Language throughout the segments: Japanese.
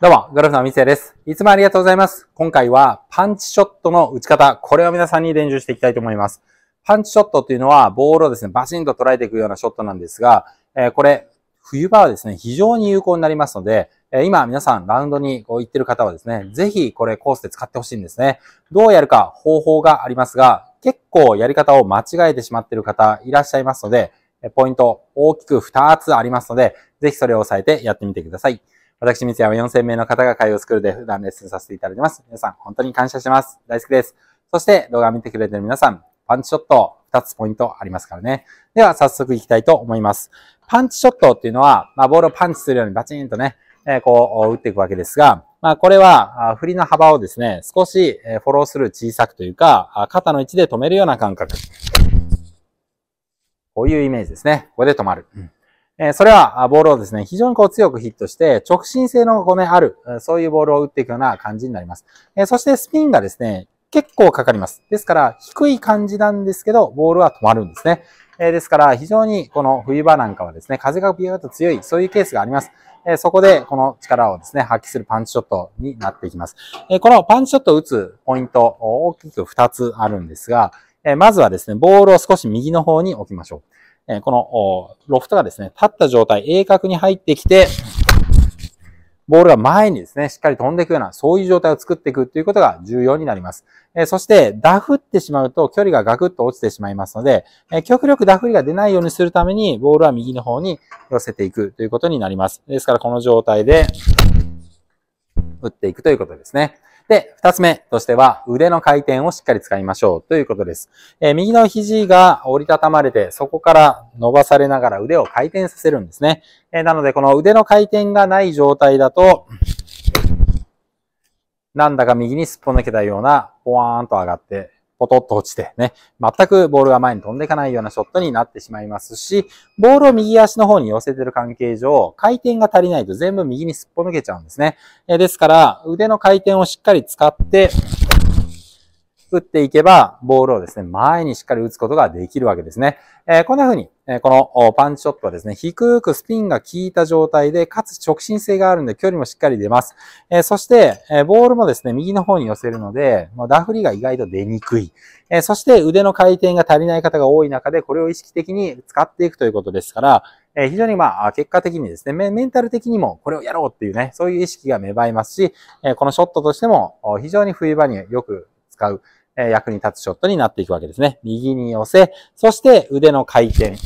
どうも、ゴルフのみせです。いつもありがとうございます。今回はパンチショットの打ち方、これを皆さんに練習していきたいと思います。パンチショットっていうのは、ボールをですね、バシンと捉えていくようなショットなんですが、えこれ、冬場はですね、非常に有効になりますので、え今皆さんラウンドにこう行ってる方はですね、ぜひこれコースで使ってほしいんですね。どうやるか方法がありますが、結構やり方を間違えてしまってる方いらっしゃいますので、ポイント大きく2つありますので、ぜひそれを押さえてやってみてください。私、三谷は4000名の方が会を作るで普段レッスンさせていただいてます。皆さん、本当に感謝します。大好きです。そして、動画を見てくれてる皆さん、パンチショット、2つポイントありますからね。では、早速いきたいと思います。パンチショットっていうのは、まあ、ボールをパンチするようにバチンとね、えこう、打っていくわけですが、まあ、これは、振りの幅をですね、少しフォロースルー小さくというか、肩の位置で止めるような感覚。こういうイメージですね。ここで止まる。うんえそれは、ボールをですね、非常にこう強くヒットして、直進性のこうね、ある、そういうボールを打っていくような感じになります。えそしてスピンがですね、結構かかります。ですから、低い感じなんですけど、ボールは止まるんですね。えですから、非常にこの冬場なんかはですね、風がビューッと強い、そういうケースがあります。えそこで、この力をですね、発揮するパンチショットになっていきます。えこのパンチショットを打つポイント、大きく2つあるんですが、えまずはですね、ボールを少し右の方に置きましょう。えこのロフトがですね、立った状態、鋭角に入ってきて、ボールが前にですね、しっかり飛んでいくような、そういう状態を作っていくということが重要になります。えそして、ダフってしまうと距離がガクッと落ちてしまいますので、え極力ダフりが出ないようにするために、ボールは右の方に寄せていくということになります。ですから、この状態で、打っていくということですね。で、二つ目としては、腕の回転をしっかり使いましょうということです。えー、右の肘が折りたたまれて、そこから伸ばされながら腕を回転させるんですね。えー、なので、この腕の回転がない状態だと、なんだか右にすっぽ抜けたような、ポワーンと上がって、ポトッと落ちてね、全くボールが前に飛んでいかないようなショットになってしまいますし、ボールを右足の方に寄せてる関係上、回転が足りないと全部右にすっぽ抜けちゃうんですね。えですから、腕の回転をしっかり使って、打っていけば、ボールをですね、前にしっかり打つことができるわけですね。えー、こんな風にえこのパンチショットはですね、低くスピンが効いた状態で、かつ直進性があるんで距離もしっかり出ます。えそして、えボールもですね、右の方に寄せるので、ダフリが意外と出にくい。えそして腕の回転が足りない方が多い中で、これを意識的に使っていくということですから、え非常にまあ、結果的にですねメ、ンタル的にもこれをやろうっていうね、そういう意識が芽生えますし、えこのショットとしても非常に冬場によく使う。え役に立つショットになっていくわけですね。右に寄せ、そして腕の回転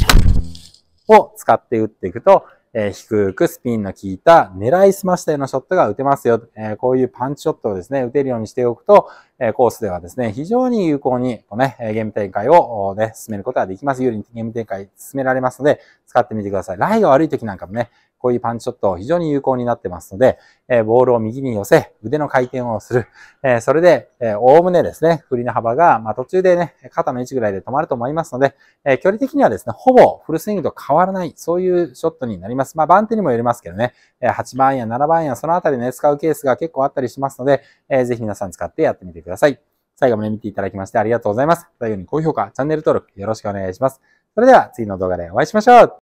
を使って打っていくと、えー、低くスピンの効いた狙いすましたようなショットが打てますよ、えー、こういうパンチショットをですね、打てるようにしておくと、えー、コースではですね、非常に有効に、こうね、ゲーム展開をね、進めることができます。有利にゲーム展開進められますので、使ってみてください。ライが悪い時なんかもね、こういうパンチショット非常に有効になってますので、えボールを右に寄せ、腕の回転をする。えそれで、え概ねですね、振りの幅が、ま途中でね、肩の位置ぐらいで止まると思いますので、え距離的にはですね、ほぼフルスイングと変わらない、そういうショットになります。まあ、番手にもよりますけどね、え8番や7番やそのあたりね、使うケースが結構あったりしますので、えー、ぜひ皆さん使ってやってみてください。最後まで見ていただきましてありがとうございます。最後に高評価、チャンネル登録よろしくお願いします。それでは次の動画でお会いしましょう